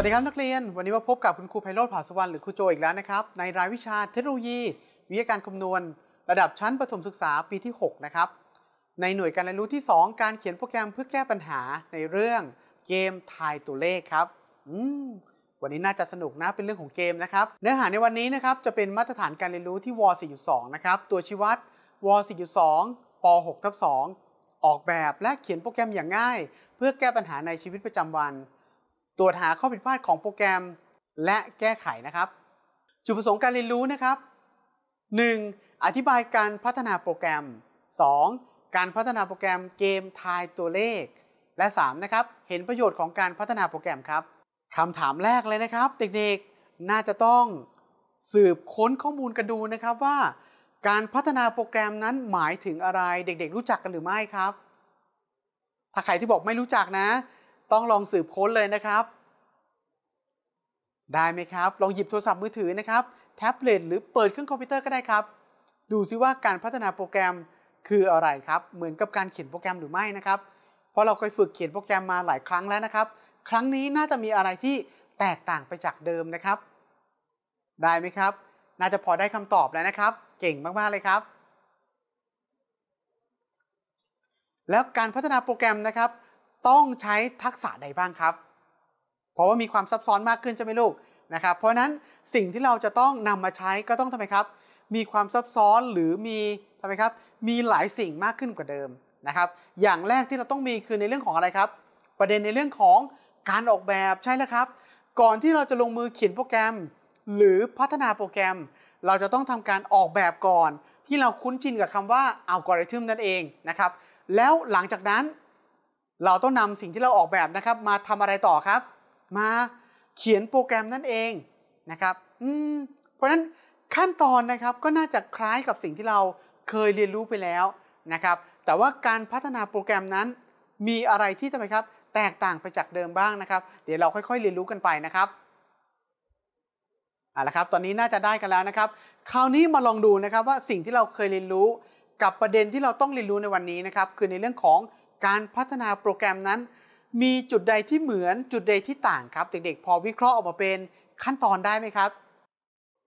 วัสดีครับ นักเรียนวันนี้มาพบกับคุณครูไพโรธผาสุวรรณหรือครูโจอีกแล้วนะครับ ในรายวิชาเทคโนโลยี วิทยาการคำนวณระดับชั้นประถมศึกษาปีที่6นะครับในหน่วยการเรียนรู้ที่ 2 การเขียนโปรแกรมเพื่อแก้ปัญหาในเรื่องเกมทายตัวเลขครับวันนี้น่าจะสนุกนะ เป็นเรื่องของเกมนะครับ เนื้อหาในวันนี้นะครับจะเป็นมาตรฐานการเรียนรู้ที่ว4.2นะครับตัวชี้วัดว4.2ป6ทับ2ออกแบบและเขียนโปรแกรมอย่างง่าย เพื่อแก้ปัญหาในชีวิตประจำวันตรวจหาข้อผิดพลาดของโปรแกรมและแก้ไขนะครับ จุดประสงค์การเรียนรู้นะครับ 1. อธิบายการพัฒนาโปรแกรม 2. การพัฒนาโปรแกรมเกมทายตัวเลข และ 3. นะครับเห็นประโยชน์ของการพัฒนาโปรแกรมครับคำถามแรกเลยนะครับ เด็กๆน่าจะต้องสืบค้นข้อมูลกันดูนะครับว่าการพัฒนาโปรแกรมนั้นหมายถึงอะไรเด็กๆ รู้จักกันหรือไม่ครับถ้าใครที่บอกไม่รู้จักนะต้องลองสืบค้นเลยนะครับ ได้ไหมครับ ลองหยิบโทรศัพท์มือถือนะครับแท็บเล็ตหรือเปิดเครื่องคอมพิวเตอร์ก็ได้ครับ ดูซิว่าการพัฒนาโปรแกรมคืออะไรครับ เหมือนกับการเขียนโปรแกรมหรือไม่นะครับ เพราะเราเคยฝึกเขียนโปรแกรมมาหลายครั้งแล้วนะครับ ครั้งนี้น่าจะมีอะไรที่แตกต่างไปจากเดิมนะครับ ได้ไหมครับ น่าจะพอได้คำตอบแล้วนะครับ เก่งมากๆเลยครับ แล้วการพัฒนาโปรแกรมนะครับต้องใช้ทักษะใดบ้างครับ เพราะว่ามีความซับซ้อนมากขึ้นใช่ไหมลูกนะครับ เพราะนั้นสิ่งที่เราจะต้องนำมาใช้ก็ต้องทำไมครับ มีความซับซ้อนหรือมีทำไมครับ มีหลายสิ่งมากขึ้นกว่าเดิมนะครับ อย่างแรกที่เราต้องมีคือในเรื่องของอะไรครับ ประเด็นในเรื่องของการออกแบบใช่แล้วครับ ก่อนที่เราจะลงมือเขียนโปรแกรม หรือพัฒนาโปรแกรม เราจะต้องทำการออกแบบก่อนที่เราคุ้นชินกับคำว่าอัลกอริทึมนั่นเองนะครับ แล้วหลังจากนั้นเราต้องนำสิ่งที่เราออกแบบนะครับ มาทำอะไรต่อครับ มาเขียนโปรแกรมนั่นเองนะครับเพราะนั้นขั้นตอนนะครับก็น่าจะคล้ายกับสิ่งที่เราเคยเรียนรู้ไปแล้วนะครับ แต่ว่าการพัฒนาโปรแกรมนั้นมีอะไรที่ทำไมครับ แตกต่างไปจากเดิมบ้างนะครับ เดี๋ยวเราค่อยๆเรียนรู้กันไปนะครับเอาละครับ ตอนนี้น่าจะได้กันแล้วนะครับ คราวนี้มาลองดูนะครับว่าสิ่งที่เราเคยเรียนรู้กับประเด็นที่เราต้องเรียนรู้ในวันนี้นะครับคือในเรื่องของการพัฒนาโปรแกรมนั้น มีจุดใดที่เหมือนจุดใดที่ต่างครับเด็กๆพอวิเคราะห์ออกมาเป็นขั้นตอนได้ไหมครับ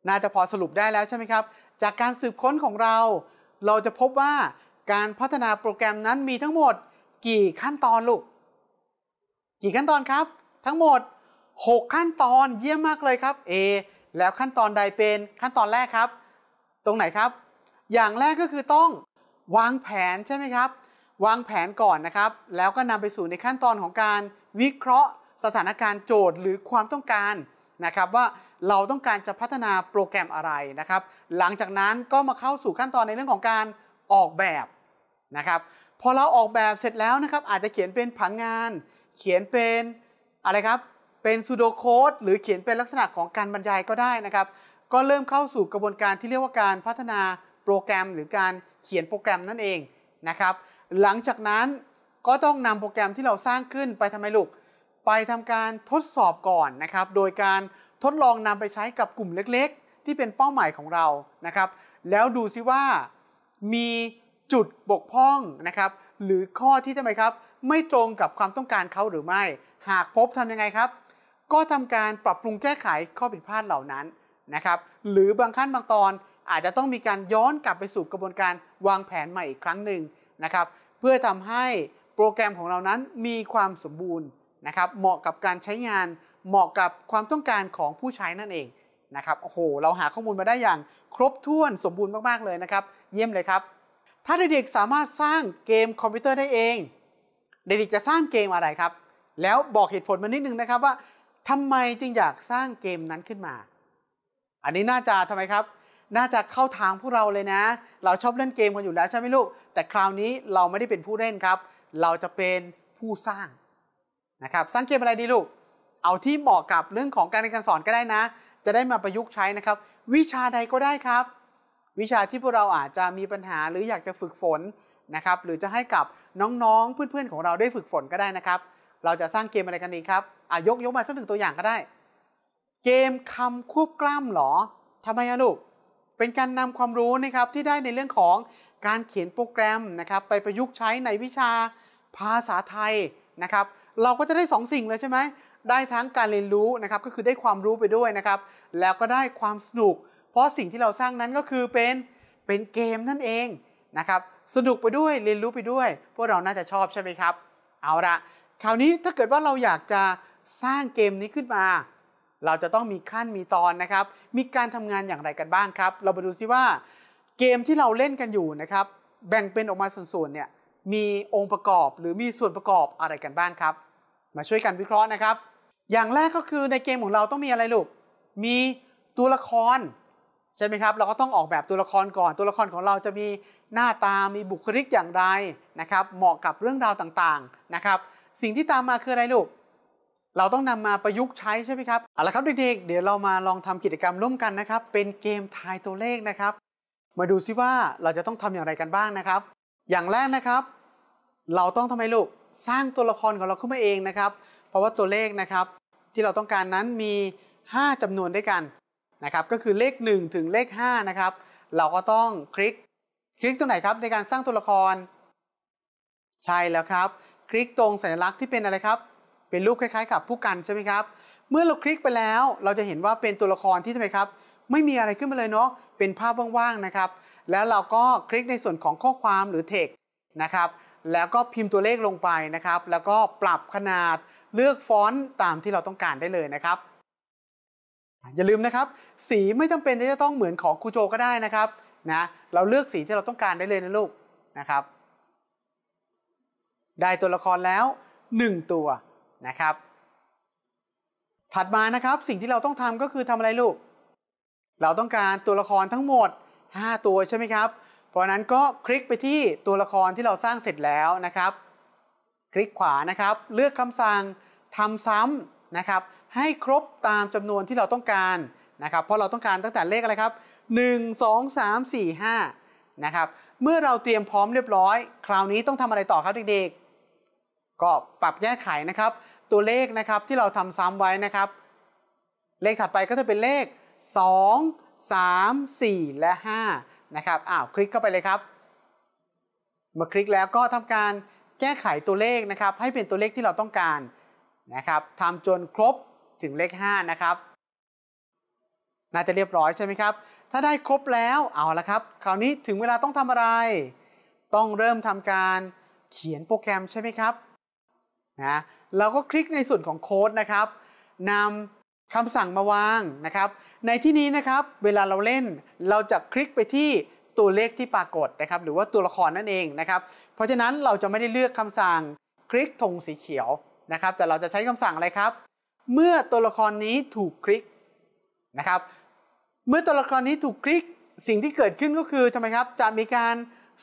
น่าจะพอสรุปได้แล้วใช่ไหมครับ จากการสืบค้นของเรา เราจะพบว่าการพัฒนาโปรแกรมนั้นมีทั้งหมดกี่ขั้นตอนลูกกี่ขั้นตอนครับ ทั้งหมด 6 ขั้นตอนเยี่ยมมากเลยครับ A แล้วขั้นตอนใดเป็นขั้นตอนแรกครับ ตรงไหนครับ อย่างแรกก็คือต้อง วางแผนใช่ไหมครับวางแผนก่อนนะครับ แล้วก็นำไปสู่ในขั้นตอนของการวิเคราะห์ สถานการณ์โจทย์ หรือความต้องการนะครับ ว่าเราต้องการจะพัฒนาโปรแกรมอะไรนะครับ หลังจากนั้นก็มาเข้าสู่ขั้นตอนในเรื่องของการออกแบบนะครับ พอเราออกแบบเสร็จแล้วนะครับ อาจจะเขียนเป็นผังงาน เขียนเป็นอะไรครับ เป็นซูโดโค้ดหรือเขียนเป็นลักษณะของการบรรยายก็ได้นะครับ ก็เริ่มเข้าสู่กระบวนการที่เรียกว่าการพัฒนาโปรแกรม หรือการเขียนโปรแกรมนั่นเองนะครับหลังจากนั้นก็ต้องนำโปรแกรมที่เราสร้างขึ้นไปทำไมลูก ไปทำการทดสอบก่อนนะครับ โดยการทดลองนำไปใช้กับกลุ่มเล็กๆ ที่เป็นเป้าหมายของเรานะครับ แล้วดูซิว่า มีจุดบกพร่องนะครับ หรือข้อที่ทำไมครับ ไม่ตรงกับความต้องการเขาหรือไม่ หากพบทำยังไงครับ ก็ทำการปรับปรุงแก้ไขข้อผิดพลาดเหล่านั้นนะครับ หรือบางขั้นบางตอนอาจจะต้องมีการย้อนกลับไปสู่กระบวนการวางแผนใหม่อีกครั้งหนึ่งนะครับเพื่อทำให้โปรแกรมของเรานั้นมีความสมบูรณ์นะครับ เหมาะกับการใช้งาน เหมาะกับความต้องการของผู้ใช้นั่นเองนะครับ โอ้โห เราหาข้อมูลมาได้อย่าง ครบถ้วนสมบูรณ์มากๆ เลยนะครับ เยี่ยมเลยครับ ถ้าเด็กๆ สามารถสร้างเกมคอมพิวเตอร์ได้เอง เด็กๆ จะสร้างเกมอะไรครับ แล้วบอกเหตุผลมานิดนึงนะครับว่าทำไมจึงอยากสร้างเกมนั้นขึ้นมา อันนี้น่าจะทำไมครับน่าจะเข้าทางพวกเราเลยนะ เราชอบเล่นเกมกันอยู่แล้วใช่ไหมลูก แต่คราวนี้เราไม่ได้เป็นผู้เล่นครับ เราจะเป็นผู้สร้าง นะครับ สร้างเกมอะไรดีลูก เอาที่เหมาะกับเรื่องของการเรียนการสอนก็ได้นะ จะได้มาประยุกต์ใช้นะครับ วิชาใดก็ได้ครับ วิชาที่พวกเราอาจจะมีปัญหาหรืออยากจะฝึกฝนนะครับ หรือจะให้กับน้องๆเพื่อนๆของเราได้ฝึกฝนก็ได้นะครับ เราจะสร้างเกมอะไรกันดีครับอ่ะยกยกมาสักหนึ่งตัวอย่างก็ได้ เกมคำควบกล้ามหรอทำไมอะลูกเป็นการนำความรู้นะครับที่ได้ในเรื่องของการเขียนโปรแกรมนะครับไปประยุกต์ใช้ในวิชาภาษาไทยนะครับ เราก็จะได้ 2สสิ่งเลยใช่ไหมได้ทั้งการเรียนรู้นะครับก็คือได้ความรู้ไปด้วยนะครับ แล้วก็ได้ความสนุก เพราะสิ่งที่เราสร้างนั้นก็คือเป็นเป็นเกมนั่นเองนะครับ สนุกไปด้วยเรียนรู้ไปด้วย พวกเราน่าจะชอบใช่ไหมครับ เอาละคราวนี้ถ้าเกิดว่าเราอยากจะสร้างเกมนี้ขึ้นมาเราจะต้องมีขั้นมีตอนนะครับ มีการทำงานอย่างไรกันบ้างครับ เรามาดูซิว่า เกมที่เราเล่นกันอยู่นะครับ แบ่งเป็นออกมาส่วนๆเนี่ย มีองค์ประกอบ หรือมีส่วนประกอบอะไรกันบ้างครับ มาช่วยกันวิเคราะห์นะครับ อย่างแรกก็คือในเกมของเราต้องมีอะไรลูก มีตัวละครใช่ไหมครับ เราก็ต้องออกแบบตัวละครก่อน ตัวละครของเราจะมีหน้าตามีบุคลิกอย่างไรนะครับ เหมาะกับเรื่องราวต่างๆนะครับ สิ่งที่ตามมาคืออะไรลูกเราต้องนำมาประยุกต์ใช้ใช่ไหมครับเอาละครับเด็กๆ เดี๋ยวเรามาลองทำกิจกรรมร่วมกันนะครับ เป็นเกมทายตัวเลขนะครับ มาดูซิว่าเราจะต้องทำอย่างไรกันบ้างนะครับ อย่างแรกนะครับ เราต้องทำไมลูก สร้างตัวละครของเราขึ้นมาเองนะครับ เพราะว่าตัวเลขนะครับ ที่เราต้องการนั้นมี 5 จำนวนด้วยกันนะครับ ก็คือเลข 1 ถึงเลข5นะครับ เราก็ต้องคลิกคลิกตรงไหนครับในการสร้างตัวละคร ใช่แล้วครับ คลิกตรงสัญลักษณ์ที่เป็นอะไรครับเป็นรูปคล้ายๆกับผู้กันใช่ไหมครับ เมื่อเราคลิกไปแล้วเราจะเห็นว่าเป็นตัวละครที่ทำไมครับ ไม่มีอะไรขึ้นมาเลยเนาะเป็นภาพว่างๆนะครับ แล้วเราก็คลิกในส่วนของข้อความหรือเทกนะครับแล้วก็พิมพ์ตัวเลขลงไปนะครับ แล้วก็ปรับขนาดเลือกฟอนต์ตามที่เราต้องการได้เลยนะครับอย่าลืมนะครับ สีไม่จำเป็นจะต้องเหมือนของครูโจ ก็ได้นะครับนะเราเลือกสีที่เราต้องการได้เลยนะลูกนะครับได้ตัวละครแล้ว 1 ตัวนะครับถัดมานะครับสิ่งที่เราต้องทำก็คือทำอะไรลูกเราต้องการตัวละครทั้งหมด 5 ตัวใช่ไหมครับเพราะนั้นก็คลิกไปที่ตัวละครที่เราสร้างเสร็จแล้วนะครับ คลิกขวานะครับ เลือกคำสั่งทำซ้ำนะครับ ให้ครบตามจำนวนที่เราต้องการนะครับ เพราะเราต้องการตั้งแต่เลขอะไรครับ 1 2 3 4 5 นะครับ เมื่อเราเตรียมพร้อมเรียบร้อย คราวนี้ต้องทำอะไรต่อครับเด็กๆก็ปรับแก้ไขนะครับตัวเลขนะครับที่เราทำซ้ำไว้นะครับ เลขถัดไปก็จะเป็นเลข 2 3 4 และ 5 นะครับอ้าวคลิกเข้าไปเลยครับมาคลิกแล้วก็ทำการแก้ไขตัวเลขนะครับ ให้เป็นตัวเลขที่เราต้องการนะครับทำจนครบถึงเลข 5 นะครับน่าจะเรียบร้อยใช่ไหมครับถ้าได้ครบแล้วเอาละครับ คราวนี้ถึงเวลาต้องทำอะไร ต้องเริ่มทำการเขียนโปรแกรมใช่ไหมครับนะเราก็คลิกในส่วนของโค้ดนะครับนำคำสั่งมาวางนะครับ ในที่นี้นะครับเวลาเราเล่นเราจะคลิกไปที่ตัวเลขที่ปรากฏนะครับ หรือว่าตัวละครนั่นเองนะครับ เพราะฉะนั้นเราจะไม่ได้เลือกคำสั่งคลิกธงสีเขียวนะครับ แต่เราจะใช้คำสั่งอะไรครับ เมื่อตัวละครนี้ถูกคลิกนะครับ เมื่อตัวละครนี้ถูกคลิกสิ่งที่เกิดขึ้นก็คือทำไมครับจะมีการ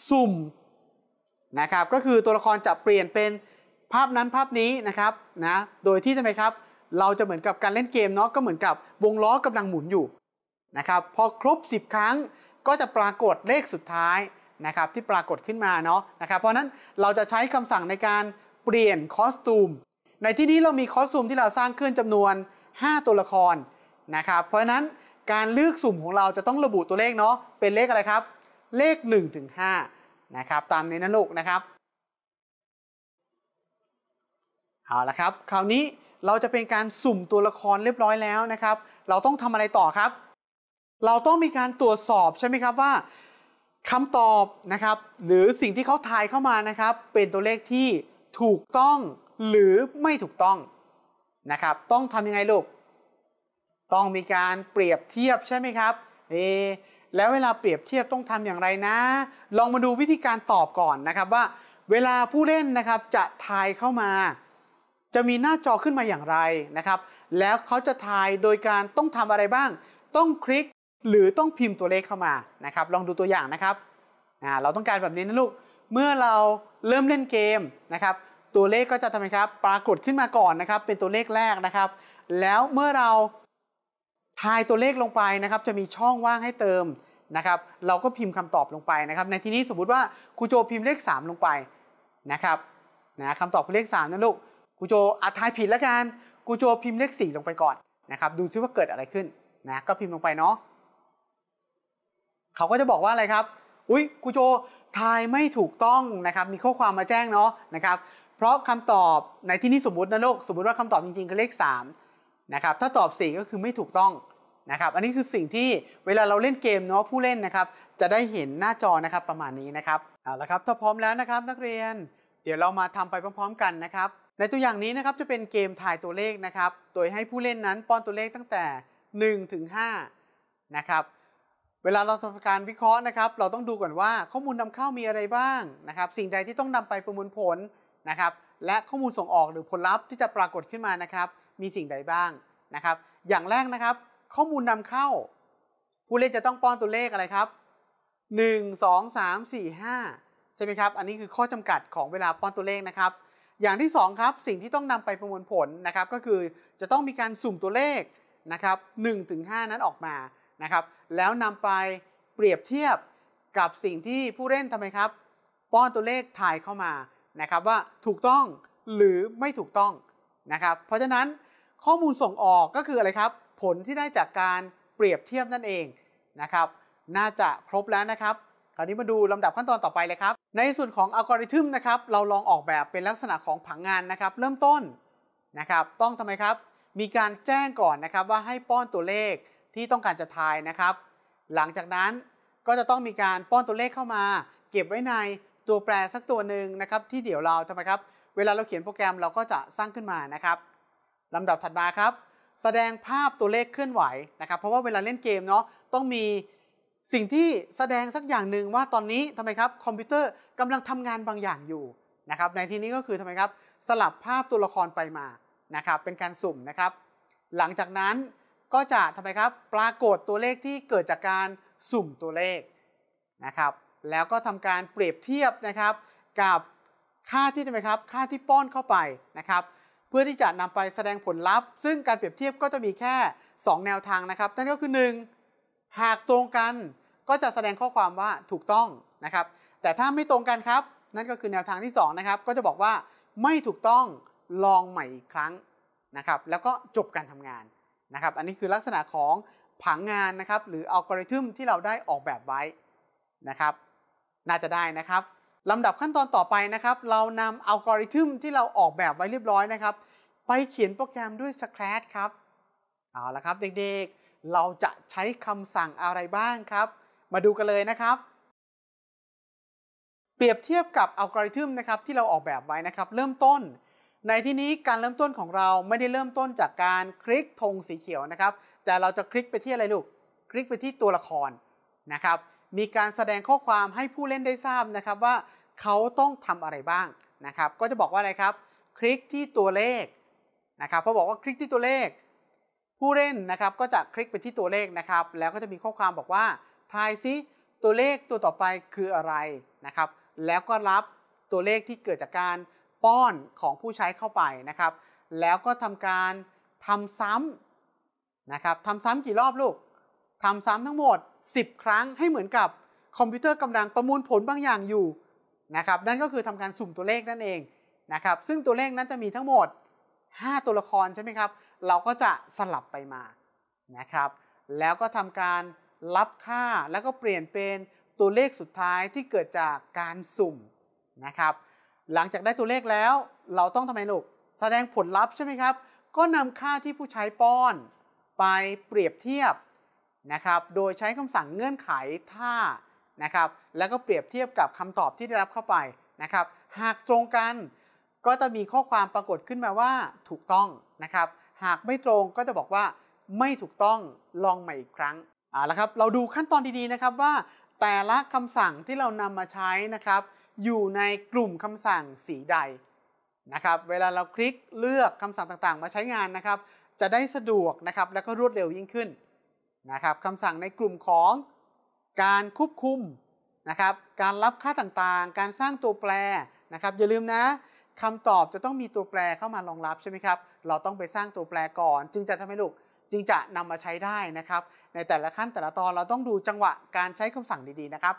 สุ่มนะครับ ก็คือตัวละครจะเปลี่ยนเป็นภาพนั้นภาพนี้นะครับนะ โดยที่ทำไมครับ เราจะเหมือนกับการเล่นเกมเนาะก็เหมือนกับวงล้อกำลังหมุนอยู่นะครับพอครบ 10 ครั้งก็จะปรากฏเลขสุดท้ายนะครับที่ปรากฏขึ้นมาเนาะนะครับเพราะนั้นเราจะใช้คำสั่งในการเปลี่ยนคอสตูมในที่นี้เรามีคอสตูม ที่เราสร้างขึ้นจำนวน 5 ตัวละครนะครับ เพราะนั้นการเลือกสุ่มของเราจะต้องระบุตัวเลขเนาะเป็นเลขอะไรครับ เลข1-5นะครับตามนี้นะลูกนะครับเอาละครับ คราวนี้เราจะเป็นการสุ่มตัวละครเรียบร้อยแล้วนะครับ เราต้องทำอะไรต่อครับ เราต้องมีการตรวจสอบใช่ไหมครับว่า คำตอบนะครับหรือสิ่งที่เขาทายเข้ามานะครับเป็นตัวเลขที่ถูกต้องหรือไม่ถูกต้องนะครับต้องทำยังไงลูกต้องมีการเปรียบเทียบใช่ไหมครับเอแล้วเวลาเปรียบเทียบต้องทำอย่างไรนะ ลองมาดูวิธีการตอบก่อนนะครับว่า เวลาผู้เล่นนะครับจะทายเข้ามาจะมีหน้าจอขึ้นมาอย่างไรนะครับ แล้วเขาจะทายโดยการต้องทำอะไรบ้าง ต้องคลิกหรือต้องพิมพ์ตัวเลขเข้ามานะครับลองดูตัวอย่างนะครับเราต้องการแบบนี้นะลูก เมื่อเราเริ่มเล่นเกมนะครับ ตัวเลขก็จะทำไมครับปรากฏขึ้นมาก่อนนะครับ เป็นตัวเลขแรกนะครับ แล้วเมื่อเราทายตัวเลขลงไปนะครับ จะมีช่องว่างให้เติมนะครับเราก็พิมพ์คำตอบลงไปนะครับ ในที่นี้สมมุติว่าครูโจพิมพ์เลข3ลงไปนะครับนะคำตอบคือเลข3นะลูกกูโจอาทายผิดแล้วกันกูโจพิมพ์เลขสี่ลงไปก่อนนะครับดูซิว่าเกิดอะไรขึ้นนะก็พิมพ์ลงไปเนาะเขาก็จะบอกว่าอะไรครับ อุ้ยกูโจทายไม่ถูกต้องนะครับ มีข้อความมาแจ้งเนาะนะครับ เพราะคำตอบในที่นี้สมมตินะลูกสมมติว่าคำตอบจริงๆคือเลข3นะครับถ้าตอบ 4 ก็คือไม่ถูกต้องนะครับ อันนี้คือสิ่งที่เวลาเราเล่นเกมเนาะผู้เล่นนะครับ จะได้เห็นหน้าจอนะครับประมาณนี้นะครับเอาละครับถ้าพร้อมแล้วนะครับ นักเรียนเดี๋ยวเรามาทำไปพร้อมๆ กันนะครับในตัวอย่างนี้นะครับจะเป็นเกมทายตัวเลขนะครับ โดยให้ผู้เล่นนั้นป้อนตัวเลขตั้งแต่1ถึง5นะครับเวลาเราทำการวิเคราะห์นะครับ เราต้องดูก่อนว่า ข้อมูลนำเข้ามีอะไรบ้างนะครับ สิ่งใดที่ต้องนำไปประมวลผลนะครับ และข้อมูลส่งออกหรือผลลัพธ์ที่จะปรากฏขึ้นมานะครับ มีสิ่งใดบ้างนะครับ อย่างแรกนะครับ ข้อมูลนำเข้า ผู้เล่นจะต้องป้อนตัวเลขอะไรครับ 1 2 3 4 5ใช่ไหมครับ อันนี้คือข้อจำกัดของเวลาป้อนตัวเลขนะครับอย่างที่2ครับสิ่งที่ต้องนำไปประมวลผลนะครับก็คือจะต้องมีการสุ่มตัวเลขนะครับหถึงหนั้นออกมานะครับ แล้วนำไปเปรียบเทียบกับสิ่งที่ผู้เล่นทำไมครับ ป้อนตัวเลขถ่ายเข้ามานะครับ ว่าถูกต้องหรือไม่ถูกต้องนะครับ เพราะฉะนั้นข้อมูลส่งออกก็คืออะไรครับ ผลที่ได้จากการเปรียบเทียบนั่นเองนะครับ น่าจะครบแล้วนะครับคราวนี้มาดูลำดับขั้นตอนต่อไปเลยครับในส่วนของอัลกอริทึมนะครับเราลองออกแบบเป็นลักษณะของผังงานนะครับ เริ่มต้นนะครับ ต้องทำไมครับมีการแจ้งก่อนนะครับว่าให้ป้อนตัวเลขที่ต้องการจะทายนะครับ หลังจากนั้นก็จะต้องมีการป้อนตัวเลขเข้ามา เก็บไว้ในตัวแปรสักตัวหนึ่งนะครับ ที่เดี๋ยวเราทำไมครับ เวลาเราเขียนโปรแกรมเราก็จะสร้างขึ้นมานะครับลำดับถัดมาครับ แสดงภาพตัวเลขเคลื่อนไหวนะครับ เพราะว่าเวลาเล่นเกมเนาะต้องมีสิ่งที่แสดงสักอย่างหนึ่งว่าตอนนี้ทำไมครับคอมพิวเตอร์กำลังทำงานบางอย่างอยู่นะครับในที่นี้ก็คือทำไมครับ สลับภาพตัวละครไปมานะครับเป็นการสุ่มนะครับ หลังจากนั้นก็จะทำไมครับ ปรากฏตัวเลขที่เกิดจากการสุ่มตัวเลขนะครับ แล้วก็ทำการเปรียบเทียบนะครับกับค่าที่ทำไมครับ ค่าที่ป้อนเข้าไปนะครับ เพื่อที่จะนำไปแสดงผลลัพธ์ซึ่งการเปรียบเทียบก็จะมีแค่ 2 แนวทางนะครับนั่นก็คือ 1หากตรงกันก็จะแสดงข้อความว่าถูกต้องนะครับ แต่ถ้าไม่ตรงกันครับ นั่นก็คือแนวทางที่2นะครับก็จะบอกว่าไม่ถูกต้องลองใหม่อีกครั้งนะครับ แล้วก็จบการทำงานนะครับ อันนี้คือลักษณะของผังงานนะครับ หรืออัลกอริทึมที่เราได้ออกแบบไว้นะครับ น่าจะได้นะครับลำดับขั้นตอนต่อไปนะครับ เรานำอัลกอริทึมที่เราออกแบบไว้เรียบร้อยนะครับ ไปเขียนโปรแกรมด้วย Scratch ครับเอาละครับเด็ก ๆเราจะใช้คำสั่งอะไรบ้างครับ มาดูกันเลยนะครับ เปรียบเทียบกับอัลกอริทึมนะครับ ที่เราออกแบบไว้นะครับ เริ่มต้น ในที่นี้การเริ่มต้นของเราไม่ได้เริ่มต้นจากการคลิกธงสีเขียวนะครับ แต่เราจะคลิกไปที่อะไรลูก คลิกไปที่ตัวละครนะครับ มีการแสดงข้อความให้ผู้เล่นได้ทราบนะครับว่าเขาต้องทำอะไรบ้างนะครับ ก็จะบอกว่าอะไรครับ คลิกที่ตัวเลขนะครับพอบอกว่าคลิกที่ตัวเลขผู้เล่นนะครับก็จะคลิกไปที่ตัวเลขนะครับแล้วก็จะมีข้อความบอกว่าทายซิตัวเลขตัวต่อไปคืออะไรนะครับแล้วก็รับตัวเลขที่เกิดจากการป้อนของผู้ใช้เข้าไปนะครับแล้วก็ทำการทำซ้ำนะครับทำซ้ำกี่รอบลูกทำซ้ำทั้งหมด 10 ครั้งให้เหมือนกับคอมพิวเตอร์กำลังประมวลผลบางอย่างอยู่นะครับนั่นก็คือทำการสุ่มตัวเลขนั่นเองนะครับซึ่งตัวเลขนั้นจะมีทั้งหมด5ตัวละครใช่ไหมครับเราก็จะสลับไปมานะครับ แล้วก็ทำการรับค่าแล้วก็เปลี่ยนเป็นตัวเลขสุดท้ายที่เกิดจากการสุ่มนะครับ หลังจากได้ตัวเลขแล้วเราต้องทำไมลูกแสดงผลลัพธ์ใช่ไหมครับก็นำค่าที่ผู้ใช้ป้อน ไปเปรียบเทียบนะครับ โดยใช้คำสั่งเงื่อนไขถ้านะครับแล้วก็เปรียบเทียบกับคำตอบที่ได้รับเข้าไปนะครับ หากตรงกันก็จะมีข้อความปรากฏขึ้นมาว่า ถูกต้องนะครับ หากไม่ตรงก็จะบอกว่า ไม่ถูกต้องลองใหม่อีกครั้งอ่าลวครับ เราดูขั้นตอนดีๆนะครับว่า แต่ละคำสั่งที่เรานำมาใช้นะครับ อยู่ในกลุ่มคำสั่งสีใดนะครับ เวลาเราคลิกเลือกคำสั่งต่างๆ มาใช้งานนะครับ จะได้สะดวกนะครับแล้วก็รวดเร็วยิ่งขึ้นนะครับคำสั่งในกลุ่มของ การควบคุมนะครับ การรับค่าต่างๆ การสร้างตัวแปรนะครับ อย่าลืมนะคำตอบจะต้องมีตัวแปรเข้ามารองรับใช่ไหมครับ เราต้องไปสร้างตัวแปรก่อน จึงจะทำให้ลูกจึงจะนำมาใช้ได้นะครับ ในแต่ละขั้นแต่ละตอนเราต้องดูจังหวะการใช้คำสั่งดีๆนะครับ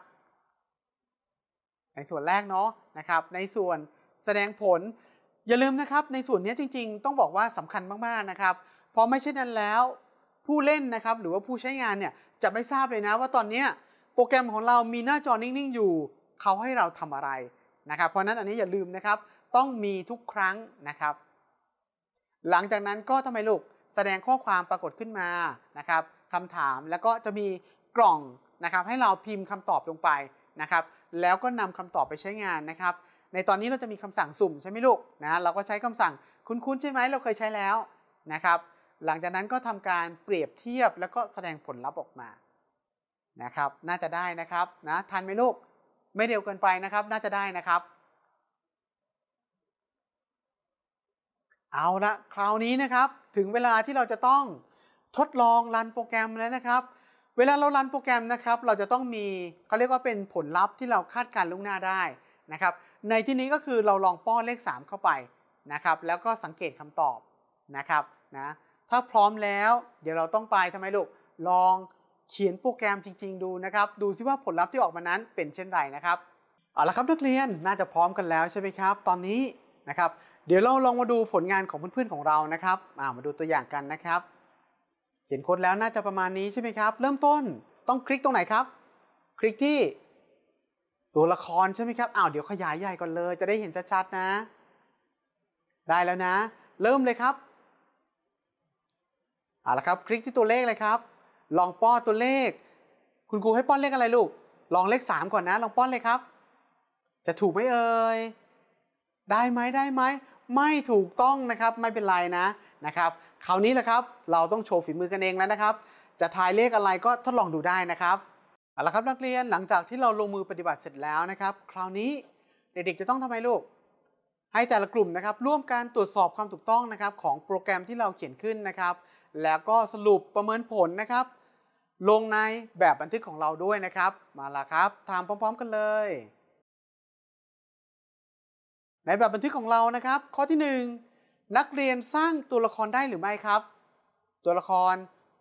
ในส่วนแรกเนาะนะครับ ในส่วนแสดงผล อย่าลืมนะครับ ในส่วนนี้จริงๆ ต้องบอกว่าสำคัญมากๆนะครับ เพราะไม่เช่นนั้นแล้ว ผู้เล่นนะครับ หรือว่าผู้ใช้งานเนี่ยจะไม่ทราบเลยนะ ว่าตอนนี้โปรแกรมของเรามีหน้าจอนิ่งๆ อยู่เขาให้เราทำอะไรนะครับ เพราะนั้นอันนี้อย่าลืมนะครับต้องมีทุกครั้งนะครับ หลังจากนั้นก็ทำไมลูกแสดงข้อความปรากฏขึ้นมานะครับคำถามแล้วก็จะมีกล่องนะครับ ให้เราพิมพ์คำตอบลงไปนะครับ แล้วก็นำคำตอบไปใช้งานนะครับ ในตอนนี้เราจะมีคำสั่งสุ่มใช่ไหมลูกนะ เราก็ใช้คำสั่งคุ้นๆใช่ไหมเราเคยใช้แล้วนะครับ หลังจากนั้นก็ทำการเปรียบเทียบแล้วก็แสดงผลลัพธ์ออกมานะครับ น่าจะได้นะครับ นะ ทันไหมลูก ไม่เร็วเกินไปนะครับ น่าจะได้นะครับเอาละ คราวนี้นะครับ ถึงเวลาที่เราจะต้องทดลองรันโปรแกรมแล้วนะครับ เวลาเรารันโปรแกรมนะครับ เราจะต้องมีเขาเรียกว่าเป็นผลลัพธ์ที่เราคาดการล่วงหน้าได้นะครับ ในที่นี้ก็คือเราลองป้อนเลข 3 เข้าไปนะครับ แล้วก็สังเกตคำตอบนะครับ นะ ถ้าพร้อมแล้ว เดี๋ยวเราต้องไปทำไมลูก ลองเขียนโปรแกรมจริง ๆดูนะครับ ดูซิว่าผลลัพธ์ที่ออกมานั้นเป็นเช่นไรนะครับ เอาละครับนักเรียน น่าจะพร้อมกันแล้วใช่ไหมครับ ตอนนี้นะครับเดี๋ยวเราลองมาดูผลงานของเพื่อนๆ ของเรา นะครับามาดูตัวอย่างกันนะครับ เขียนโค้ดแล้วน่าจะประมาณนี้ใช่ไหมครับ เริ่มต้น ต้องคลิกตรงไหนครับ คลิกที่ตัวละครใช่ไหมครับอ้าวเดี๋ยวขยายใหญ่ก่อนเลย จะได้เห็นชัดๆ นะ ได้แล้วนะ เริ่มเลยครับเอาละครับ คลิกที่ตัวเลขเลยครับ ลองป้อนตัวเลข คุณครูให้ป้อนเลขอะไรลูก ลองเลข 3 ก่อนนะ ลองป้อนเลยครับ จะถูกไหมเอ่ย ได้ไหมได้ไหมไม่ถูกต้องนะครับไม่เป็นไรนะนะครับ คราวนี้แหละครับเราต้องโชว์ฝีมือกันเองแล้วนะครับ จะทายเลขอะไรก็ทดลองดูได้นะครับเอาละครับนักเรียนหลังจากที่เราลงมือปฏิบัติเสร็จแล้วนะครับ คราวนี้เด็กๆจะต้องทำไมลูก ให้แต่ละกลุ่มนะครับร่วมการตรวจสอบความถูกต้องนะครับ ของโปรแกรมที่เราเขียนขึ้นนะครับ แล้วก็สรุปประเมินผลนะครับ ลงในแบบบันทึกของเราด้วยนะครับ มาละครับทำพร้อม ๆ กันเลยในแบบบันทึกของเรานะครับ ข้อที่ 1 นักเรียนสร้างตัวละครได้หรือไม่ครับ ตัวละคร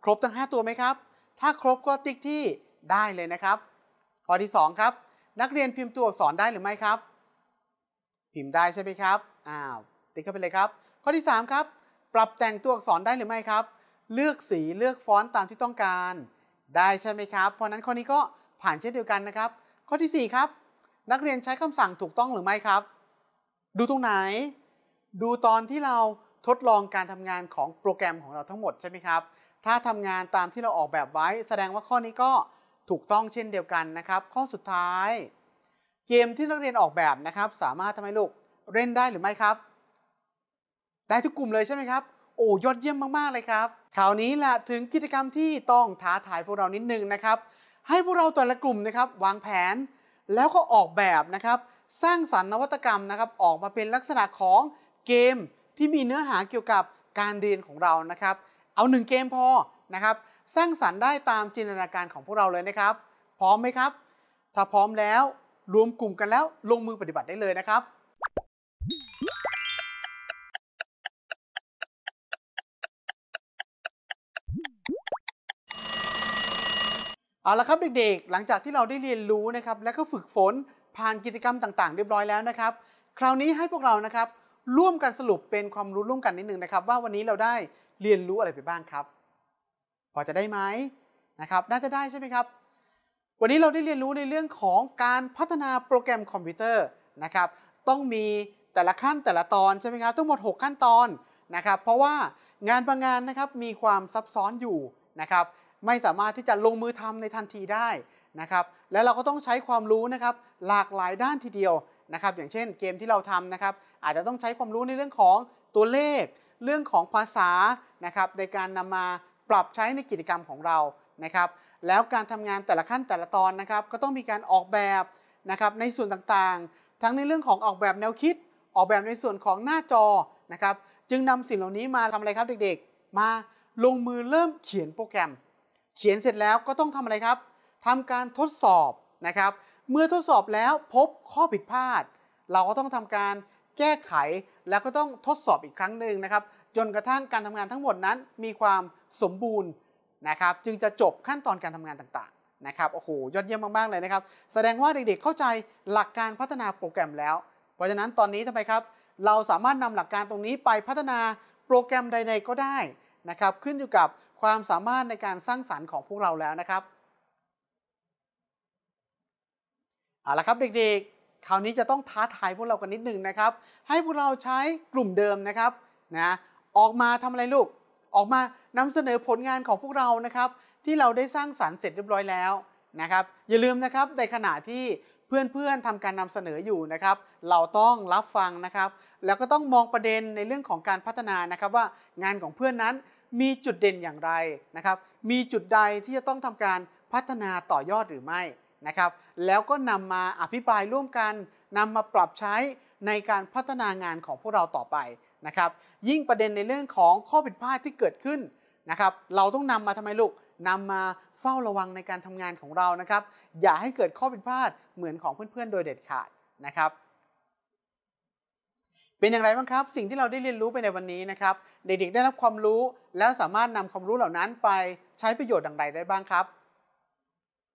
ครบทั้ง 5 ตัวไหมครับ ถ้าครบก็ติ๊กที่ได้เลยนะครับ ข้อที่ 2 ครับ นักเรียนพิมพ์ตัวอักษรได้หรือไม่ครับ พิมพ์ได้ใช่ไหมครับอ้าวติ๊กเข้าไปเลยครับ ข้อที่ 3 ครับ ปรับแต่งตัวอักษรได้หรือไม่ครับ เลือกสีเลือกฟอนต์ตามที่ต้องการ ได้ใช่ไหมครับ เพราะนั้นข้อนี้ก็ผ่านเช่นเดียวกันนะครับ ข้อที่ 4 ครับ นักเรียนใช้คำสั่งถูกต้องหรือไม่ครับดูตรงไหน ดูตอนที่เราทดลองการทำงานของโปรแกรมของเราทั้งหมดใช่ไหมครับ ถ้าทำงานตามที่เราออกแบบไว้ แสดงว่าข้อนี้ก็ถูกต้องเช่นเดียวกันนะครับ ข้อสุดท้าย เกมที่นักเรียนออกแบบนะครับ สามารถทำให้ลูกเล่นได้หรือไม่ครับ ได้ทุกกลุ่มเลยใช่ไหมครับ โอ้ยอดเยี่ยมมากๆเลยครับคราวนี้แหละถึงกิจกรรมที่ต้องท้าทายพวกเรานิดนึงนะครับ ให้พวกเราแต่ละกลุ่มนะครับ วางแผนแล้วก็ออกแบบนะครับสร้างสรรค์นวัตกรรมนะครับออกมาเป็นลักษณะของเกมที่มีเนื้อหาเกี่ยวกับการเรียนของเรานะครับ เอาหนึ่งเกมพอนะครับสร้างสรรค์ได้ตามจินตนาการของพวกเราเลยนะครับ พร้อมไหมครับ ถ้าพร้อมแล้วรวมกลุ่มกันแล้วลงมือปฏิบัติได้เลยนะครับเอาละครับเด็กๆหลังจากที่เราได้เรียนรู้นะครับ และก็ฝึกฝนผ่านกิจกรรมต่างๆ เรียบร้อยแล้วนะครับ คราวนี้ให้พวกเรานะครับ ร่วมกันสรุปเป็นความรู้ร่วมกันนิดนึงนะครับ ว่าวันนี้เราได้เรียนรู้อะไรไปบ้างครับ พอจะได้ไหมนะครับ น่าจะได้ใช่ไหมครับ วันนี้เราได้เรียนรู้ในเรื่องของการพัฒนาโปรแกรมคอมพิวเตอร์นะครับ ต้องมีแต่ละขั้นแต่ละตอนใช่ไหมครับทั้งหมด 6 ขั้นตอนนะครับเพราะว่างานบางงานนะครับมีความซับซ้อนอยู่นะครับ ไม่สามารถที่จะลงมือทำในทันทีได้นะครับ แล้วเราก็ต้องใช้ความรู้นะครับหลากหลายด้านทีเดียวนะครับ อย่างเช่นเกมที่เราทำนะครับ อาจจะต้องใช้ความรู้ในเรื่องของตัวเลข เรื่องของภาษานะครับ ในการนำมาปรับใช้ในกิจกรรมของเรานะครับ แล้วการทำงานแต่ละขั้นแต่ละตอนนะครับ ก็ต้องมีการออกแบบนะครับในส่วนต่างๆ ทั้งในเรื่องของออกแบบแนวคิด ออกแบบในส่วนของหน้าจอนะครับ จึงนำสิ่งเหล่านี้มาทำอะไรครับเด็กๆ มาลงมือเริ่มเขียนโปรแกรม เขียนเสร็จแล้วก็ต้องทำอะไรครับทำการทดสอบนะครับ เมื่อทดสอบแล้วพบข้อผิดพลาด เราก็ต้องทำการแก้ไขแล้วก็ต้องทดสอบอีกครั้งหนึ่งนะครับ จนกระทั่งการทำงานทั้งหมดนั้นมีความสมบูรณ์นะครับ จึงจะจบขั้นตอนการทำงานต่างๆ นะครับโอ้โหยอดเยี่ยมมากๆ เลยนะครับ แสดงว่าเด็กๆเข้าใจหลักการพัฒนาโปรแกรมแล้ว เพราะฉะนั้นตอนนี้ทำไมครับ เราสามารถนำหลักการตรงนี้ไปพัฒนาโปรแกรมใดๆก็ได้นะครับ ขึ้นอยู่กับความสามารถในการสร้างสารรค์ของพวกเราแล้วนะครับเอาละครับเด็กๆ คราวนี้จะต้องท้าทายพวกเรากันนิดหนึ่งนะครับ ให้พวกเราใช้กลุ่มเดิมนะครับนะออกมาทำอะไรลูกออกมานำเสนอผลงานของพวกเรานะครับที่เราได้สร้างสารรค์เสร็จเรียบร้อยแล้วนะครับอย่าลืมนะครับในขณะที่เพื่อนๆทำการนำเสนออยู่นะครับเราต้องรับฟังนะครับแล้วก็ต้องมองประเด็นในเรื่องของการพัฒนานะครับว่างานของเพื่อนนั้นมีจุดเด่นอย่างไรนะครับมีจุดใดที่จะต้องทำการพัฒนาต่อยอดหรือไม่นะครับแล้วก็นำมาอภิปรายร่วมกันนำมาปรับใช้ในการพัฒนางานของพวกเราต่อไปนะครับยิ่งประเด็นในเรื่องของข้อผิดพลาดที่เกิดขึ้นนะครับเราต้องนำมาทำไมลูกนำมาเฝ้าระวังในการทำงานของเรานะครับอย่าให้เกิดข้อผิดพลาดเหมือนของเพื่อนๆโดยเด็ดขาดนะครับ เป็นอย่างไรบ้างครับสิ่งที่เราได้เรียนรู้ไปในวันนี้นะครับเด็กๆได้รับความรู้แล้วสามารถนำความรู้เหล่านั้นไปใช้ประโยชน์อย่างไรได้บ้างครับ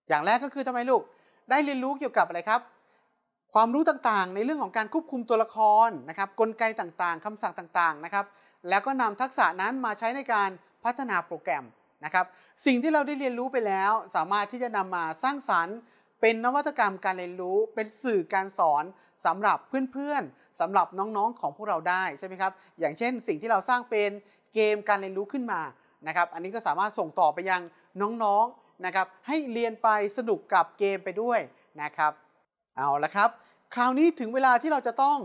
อย่างแรกก็คือทำไมลูกได้เรียนรู้เกี่ยวกับอะไรครับ ความรู้ต่างๆในเรื่องของการควบคุมตัวละครนะครับกลไกต่างๆ คำสั่งต่างๆนะครับแล้วก็นำทักษะนั้นมาใช้ในการพัฒนาโปรแกรมนะครับสิ่งที่เราได้เรียนรู้ไปแล้ว สามารถที่จะนำมาสร้างสรรค์ เป็นนวัตกรรมการเรียนรู้ เป็นสื่อการสอนสำหรับเพื่อนๆสำหรับน้องๆ ของพวกเราได้ใช่ไหมครับอย่างเช่น สิ่งที่เราสร้างเป็นเกมการเรียนรู้ขึ้นมานะครับอันนี้ก็สามารถส่งต่อไปยังน้องๆนะครับให้เรียนไปสนุกกับเกมไปด้วยนะครับเอาละครับ คราวนี้ถึงเวลาที่เราจะต้อง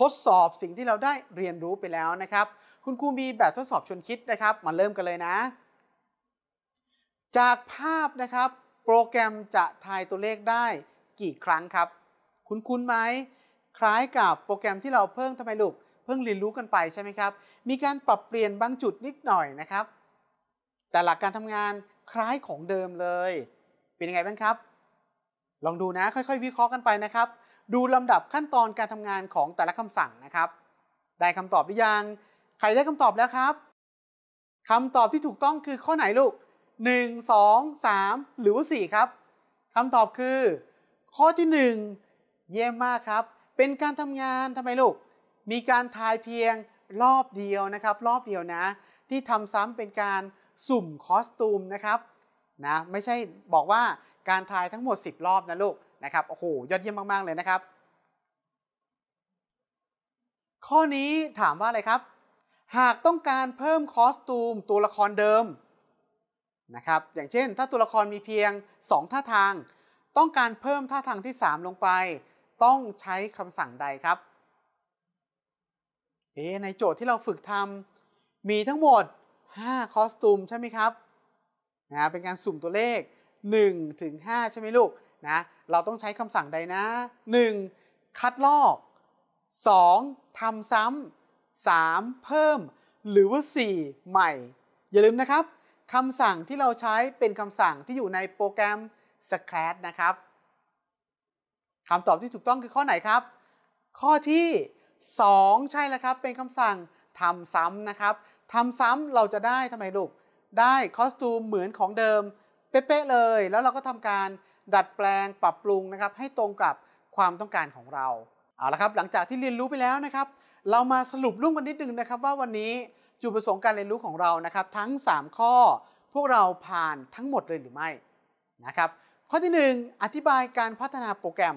ทดสอบสิ่งที่เราได้เรียนรู้ไปแล้วนะครับคุณครูมีแบบทดสอบชวนคิดนะครับมาเริ่มกันเลยนะ จากภาพนะครับ โปรแกรมจะทายตัวเลขได้กี่ครั้งครับ คุณคุ้นไหมคล้ายกับโปรแกรมที่เราเพิ่งทำไมลูกเพิ่งเรียนรู้กันไปใช่ไหมครับมีการปรับเปลี่ยนบางจุดนิดหน่อยนะครับ แต่หลักการทำงานคล้ายของเดิมเลย เป็นยังไงบ้างครับ ลองดูนะ ค่อยๆ วิเคราะห์กันไปนะครับ ดูลำดับขั้นตอนการทำงานของแต่ละคำสั่งนะครับ ได้คำตอบหรือยัง ใครได้คำตอบแล้วครับ คำตอบที่ถูกต้องคือข้อไหนลูก 1 2 3 หรือว่า4ครับ คำตอบคือ ข้อที่ 1 เยี่ยมมากครับ เป็นการทำงานทำไมลูก มีการทายเพียงรอบเดียวนะครับ รอบเดียวนะ ที่ทำซ้ำเป็นการสุ่มคอสตูมนะครับนะไม่ใช่บอกว่าการทายทั้งหมด 10 รอบนะลูกนะครับโอ้โหยอดเยี่ยมมากๆ เลยนะครับ ข้อนี้ถามว่าอะไรครับ หากต้องการเพิ่มคอสตูมตัวละครเดิมนะครับอย่างเช่น ถ้าตัวละครมีเพียง 2 ท่าทาง ต้องการเพิ่มท่าทางที่ 3 ลงไป ต้องใช้คำสั่งใดครับเอในโจทย์ที่เราฝึกทำมีทั้งหมด5คอสตูมใช่ไหมครับนะเป็นการสุ่มตัวเลข1ถึง5ใช่ไหมลูกนะเราต้องใช้คำสั่งใดนะ 1. คัดลอก 2. ทำซ้ำ 3. เพิ่ม หรือว่า 4 ใหม่ อย่าลืมนะครับคำสั่งที่เราใช้เป็นคำสั่งที่อยู่ในโปรแกรม Scratch นะครับคำตอบที่ถูกต้องคือข้อไหนครับ ข้อที่ 2 ใช่แล้วครับ เป็นคำสั่งทำซ้ำนะครับทำซ้ำเราจะได้ทำไมลูกได้คอสตูมเหมือนของเดิมเป๊ะๆเลย แล้วเราก็ทำการดัดแปลงปรับปรุงนะครับให้ตรงกับความต้องการของเราเอาละครับหลังจากที่เรียนรู้ไปแล้วนะครับเรามาสรุปร่วมกันนิดนึงนะครับ ว่าวันนี้จุดประสงค์การเรียนรู้ของเรานะครับทั้ง 3 ข้อ พวกเราผ่านทั้งหมดเลยหรือไม่นะครับข้อที่ 1 อธิบายการพัฒนาโปรแกรม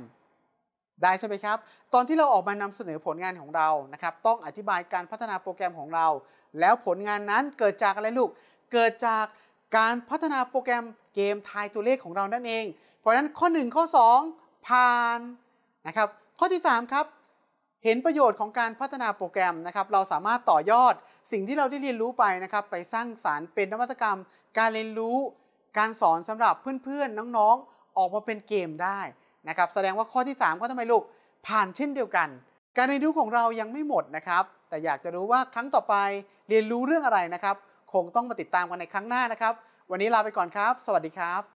ได้ใช่ไหมครับตอนที่เราออกมานำเสนอผลงานของเรานะครับต้องอธิบายการพัฒนาโปรแกรมของเรา แล้วผลงานนั้นเกิดจากอะไรลูก เกิดจากการพัฒนาโปรแกรมเกม ทายตัวเลขของเรานั่นเองเพราะฉะนั้นข้อ1ข้อ2 ผ่านนะครับข้อที่3ครับเห็นประโยชน์ของการพัฒนาโปรแกรมนะครับเราสามารถต่อยอดสิ่งที่เราได้เรียนรู้ไปนะครับไปสร้างสารรค์เป็นนวัตกรรม การเรียนรู้ การสอนสำหรับเพื่อนๆน้องๆออกมาเป็นเกมได้นะครับแสดงว่าข้อที่ 3 ก็ทำไมลูก ผ่านเช่นเดียวกัน การเรียนรู้ของเรายังไม่หมดนะครับ แต่อยากจะรู้ว่าครั้งต่อไป เรียนรู้เรื่องอะไรนะครับ คงต้องมาติดตามกันในครั้งหน้านะครับ วันนี้ลาไปก่อนครับ สวัสดีครับ